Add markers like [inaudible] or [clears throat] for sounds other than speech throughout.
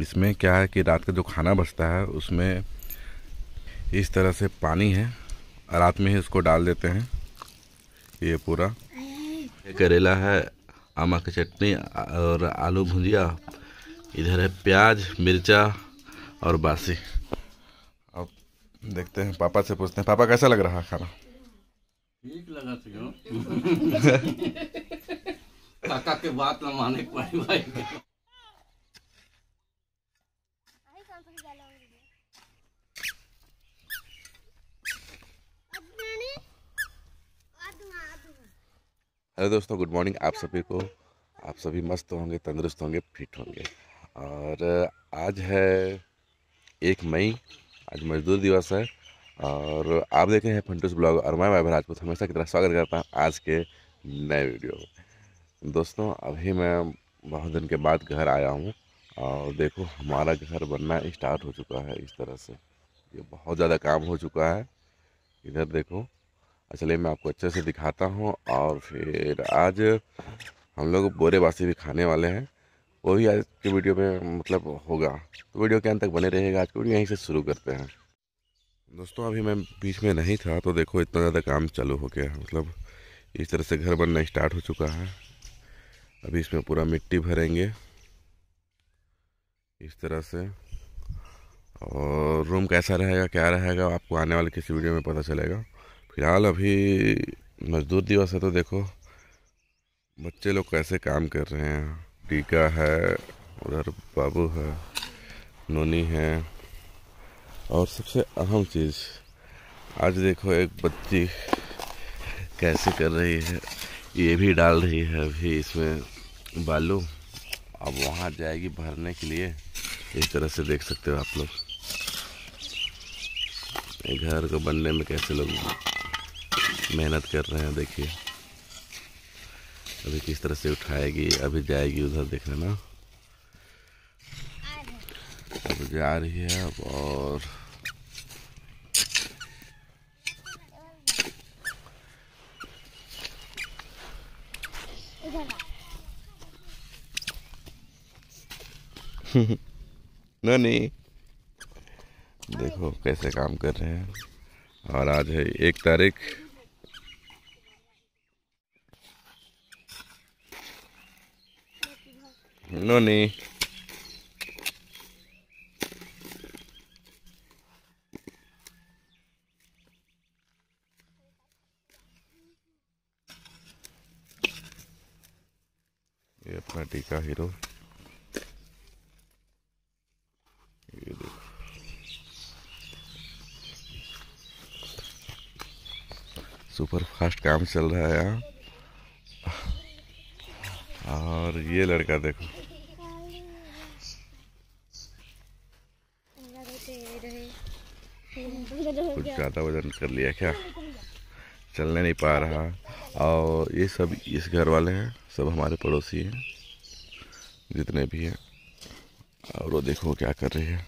इसमें क्या है कि रात का जो खाना बचता है उसमें इस तरह से पानी है रात में ही इसको डाल देते हैं ये पूरा करेला है आमा की चटनी और आलू भुजिया इधर है प्याज मिर्चा और बासी अब देखते हैं पापा से पूछते हैं पापा कैसा लग रहा है खाना ठीक लगा [laughs] काका के बात ना माने पाई भाई हेलो दोस्तों गुड मॉर्निंग आप सभी को आप सभी मस्त होंगे तंदुरुस्त होंगे फिट होंगे और आज है एक मई आज मजदूर दिवस है और आप रहे हैं फंटूस ब्लॉग और मैं भाई भराजपूत हमेशा की तरह स्वागत करता हूँ आज के नए वीडियो में दोस्तों अभी मैं बहुत दिन के बाद घर आया हूँ और देखो हमारा घर बनना स्टार्ट हो चुका है इस तरह से ये बहुत ज़्यादा काम हो चुका है इधर देखो चलिए मैं आपको अच्छे से दिखाता हूँ और फिर आज हम लोग बोरे बासी भी खाने वाले हैं वो भी आज के वीडियो में मतलब होगा तो वीडियो के अंत तक बने रहेगा आज की वीडियो यहीं से शुरू करते हैं दोस्तों अभी मैं बीच में नहीं था तो देखो इतना ज़्यादा काम चालू हो गया मतलब इस तरह से घर बनना स्टार्ट हो चुका है अभी इसमें पूरा मिट्टी भरेंगे इस तरह से और रूम कैसा रहेगा क्या रहेगा आपको आने वाले किसी वीडियो में पता चलेगा फिलहाल अभी मजदूर दिवस है तो देखो बच्चे लोग कैसे काम कर रहे हैं टीका है उधर बाबू है नोनी है और सबसे अहम चीज़ आज देखो एक बच्ची कैसे कर रही है ये भी डाल रही है अभी इसमें बालू अब वहाँ जाएगी भरने के लिए इस तरह से देख सकते हो आप लोग घर को बनने में कैसे लोग मेहनत कर रहे हैं देखिए अभी किस तरह से उठाएगी अभी जाएगी उधर देखना ना चार बजे आ रही है अब और नहीं देखो कैसे काम कर रहे हैं और आज है एक तारीख नहीं अपना टीका हीरो सुपर फास्ट काम चल रहा है यहाँ और ये लड़का देखो कुछ ज़्यादा वजन कर लिया क्या चलने नहीं पा रहा और ये सब इस घर वाले हैं सब हमारे पड़ोसी हैं जितने भी हैं और वो देखो क्या कर रही है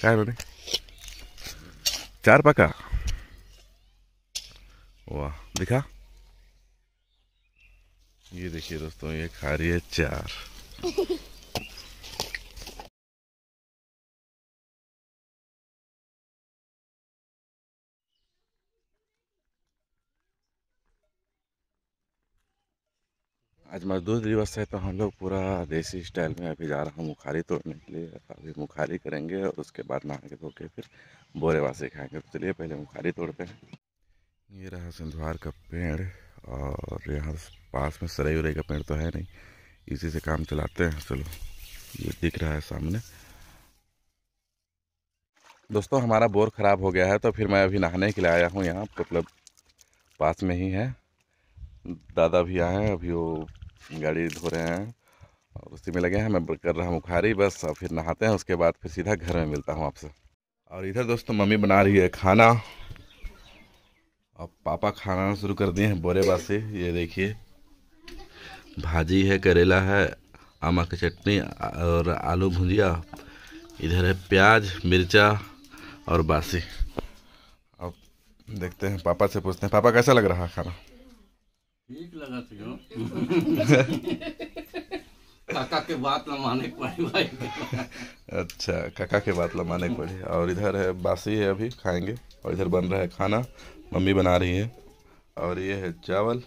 क्या चार पका वाह दिखा ये देखिए दोस्तों ये खा रही है चार [laughs] आज मजदूर दिवस है तो हम लोग पूरा देसी स्टाइल में अभी जा रहा हूँ मुखारी तोड़ने के लिए अभी मुखारी करेंगे और उसके बाद नहा के धो के फिर बोरेवासी खाएंगे तो चलिए पहले मुखारी तोड़ते हैं ये रहा सिंधवार का पेड़ और यहाँ पास में सरई उरई का पेड़ तो है नहीं इसी से काम चलाते हैं चलो ये दिख रहा है सामने दोस्तों हमारा बोर ख़राब हो गया है तो फिर मैं अभी नहाने के लिए आया हूँ यहाँ मतलब पास में ही है दादा भी आए हैं अभी वो गाड़ी धो रहे हैं और उसी में लगे हैं मैं कर रहा हूँ बुखारी बस और फिर नहाते हैं उसके बाद फिर सीधा घर में मिलता हूँ आपसे और इधर दोस्तों मम्मी बना रही है खाना और पापा खाना शुरू कर दिए हैं बोरेबा से ये देखिए भाजी है करेला है आमा की चटनी और आलू भुजिया इधर है प्याज मिर्चा और बासी अब देखते हैं पापा से पूछते हैं पापा कैसा लग रहा है खाना ठीक [laughs] काका के बात ना माने पड़ी भाई अच्छा काका के बात ना माने पड़ी और इधर है बासी है अभी खाएंगे और इधर बन रहा है खाना मम्मी बना रही है और ये है चावल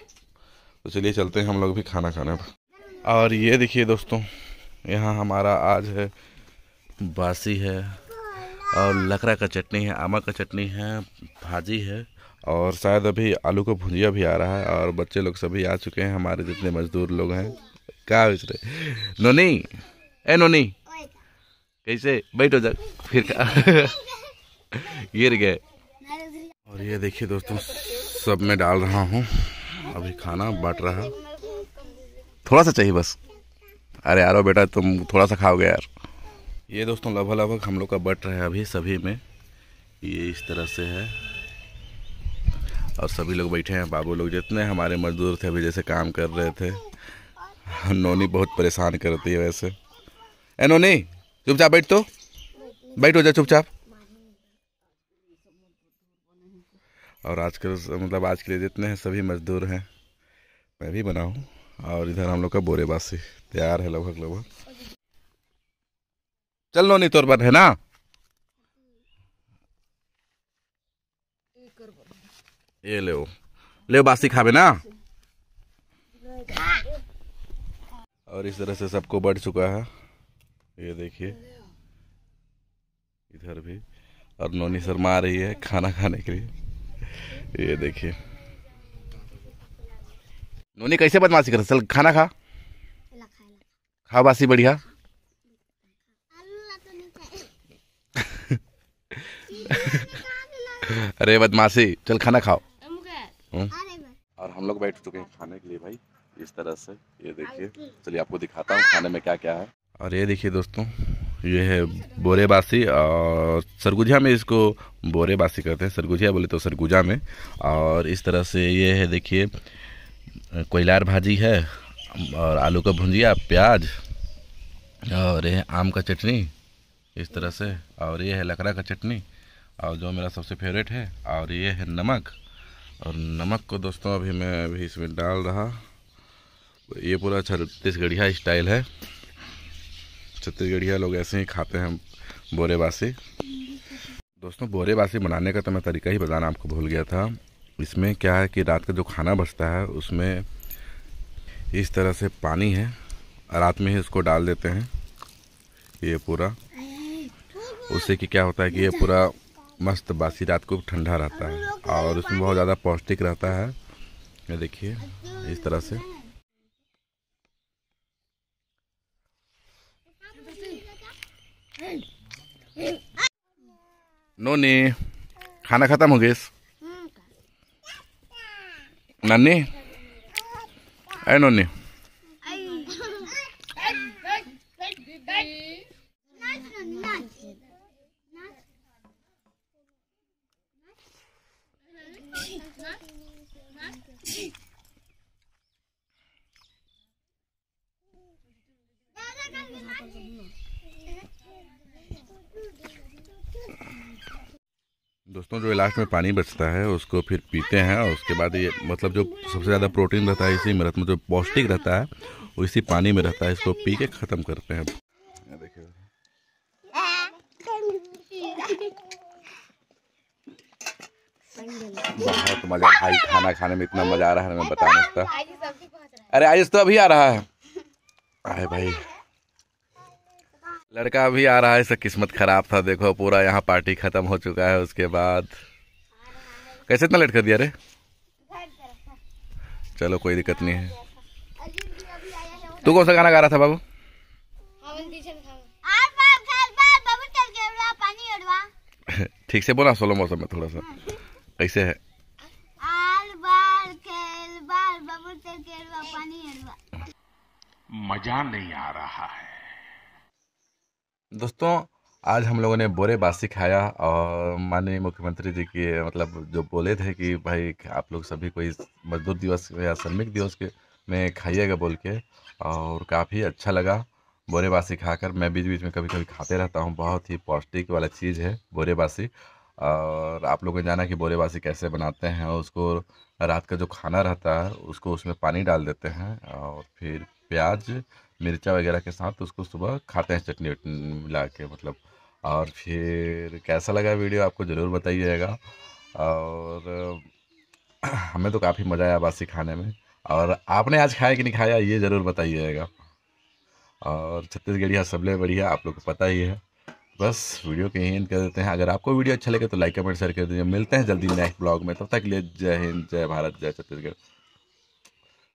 तो चलिए चलते हैं हम लोग भी खाना खाने पर और ये देखिए दोस्तों यहाँ हमारा आज है बासी है और लकड़ा का चटनी है आमा का चटनी है भाजी है और शायद अभी आलू का भुजिया भी आ रहा है और बच्चे लोग सभी आ चुके हैं हमारे जितने मजदूर लोग हैं क्या बेच रहे नोनी ए नोनी कैसे बैठो जा फिर [laughs] गिर गए और ये देखिए दोस्तों सब मैं डाल रहा हूँ अभी खाना बांट रहा थोड़ा सा चाहिए बस अरे यारो बेटा तुम थोड़ा सा खाओगे यार ये दोस्तों लगभग लगभग हम लोग का बट रहा है अभी सभी में ये इस तरह से है और सभी लोग बैठे हैं बाबू लोग जितने हमारे मजदूर थे अभी जैसे काम कर रहे थे नोनी बहुत परेशान करती है वैसे ए नोनी चुपचाप बैठ तो बैठ हो जा चुपचाप और आजकल मतलब आज के लिए जितने हैं सभी मजदूर हैं मैं भी बना हूँ और इधर हम लोग का बोरेबासी तैयार है लगभग लगभग चल लो नहीं तोर पर है ना এ ले लेव बासी खावे ना और इस तरह से सबको बढ़ चुका है ये देखिए इधर भी और नोनी शर्मा आ रही है खाना खाने के लिए ये देखिए नोनी कैसे बदमाशी कर चल खाना खा खा बासी बढ़िया [laughs] अरे बदमाशी चल खाना खाओ हम्म। और हम लोग बैठ चुके हैं खाने के लिए भाई इस तरह से ये देखिए चलिए आपको दिखाता हूँ हाँ। खाने में क्या क्या है और ये देखिए दोस्तों ये है बोरे बासी और सरगुजा में इसको बोरे बासी कहते हैं सरगुजिया बोले तो सरगुजा में और इस तरह से ये है देखिए कोयलार भाजी है और आलू का भुंजिया प्याज और ये आम का चटनी इस तरह से और ये है लकड़ा का चटनी और जो मेरा सबसे फेवरेट है और ये है नमक और नमक को दोस्तों अभी मैं अभी इसमें डाल रहा ये पूरा छत्तीसगढ़िया स्टाइल है छत्तीसगढ़िया लोग ऐसे ही खाते हैं बोरे बासी दोस्तों बोरे बासी बनाने का तो मैं तरीका ही बताना आपको भूल गया था इसमें क्या है कि रात का जो खाना बचता है उसमें इस तरह से पानी है रात में ही उसको डाल देते हैं ये पूरा उससे कि क्या होता है कि ये पूरा मस्त बासी रात को ठंडा रहता है और उसमें बहुत ज़्यादा पौष्टिक रहता है ये देखिए इस तरह से नोनी खाना खत्म हो गया नन्नी अरे नोनी दोस्तों जो लास्ट में पानी बचता है उसको फिर पीते हैं और उसके बाद ये मतलब जो सबसे ज़्यादा प्रोटीन रहता है इसी में मतलब जो पौष्टिक रहता है वो इसी पानी में रहता है इसको पी के ख़त्म करते हैं बहुत मजा भाई खाना खाने में इतना मजा आ रहा है मैं बता नहीं सकता अरे आज तो अभी आ रहा है अरे भाई लड़का भी आ रहा है इसका किस्मत खराब था देखो पूरा यहाँ पार्टी खत्म हो चुका है उसके बाद कैसे इतना लेट कर दिया रे चलो कोई दिक्कत नहीं है तू कौन सा गाना गा रहा था बाबू ठीक से बोला सोलो मौसम में थोड़ा सा कैसे है मजा नहीं आ रहा है दोस्तों आज हम लोगों ने बोरे बासी खाया और माननीय मुख्यमंत्री जी के मतलब जो बोले थे कि भाई आप लोग सभी कोई मजदूर दिवस या श्रमिक दिवस के में खाइएगा बोल के और काफ़ी अच्छा लगा बोरे बासी खाकर मैं बीच बीच में कभी कभी खाते रहता हूँ बहुत ही पौष्टिक वाला चीज़ है बोरे बासी और आप लोगों को जाना कि बोरे बासी कैसे बनाते हैं और उसको रात का जो खाना रहता है उसको उसमें पानी डाल देते हैं और फिर प्याज मिर्चा वगैरह के साथ उसको सुबह खाते हैं चटनी वटनी मिला के मतलब और फिर कैसा लगा वीडियो आपको ज़रूर बताइएगा और [clears throat] हमें तो काफ़ी मज़ा आया बासी खाने में और आपने आज खाया कि नहीं खाया ये ज़रूर बताइएगा और छत्तीसगढ़िया सबले बढ़िया आप लोग को पता ही है बस वीडियो के एंड कर देते हैं अगर आपको वीडियो अच्छा लगे तो लाइक कमेंट शेयर कर दीजिए मिलते हैं जल्दी नेक्स्ट ब्लॉग में तब तो तक लिए जय हिंद जय भारत जय छत्तीसगढ़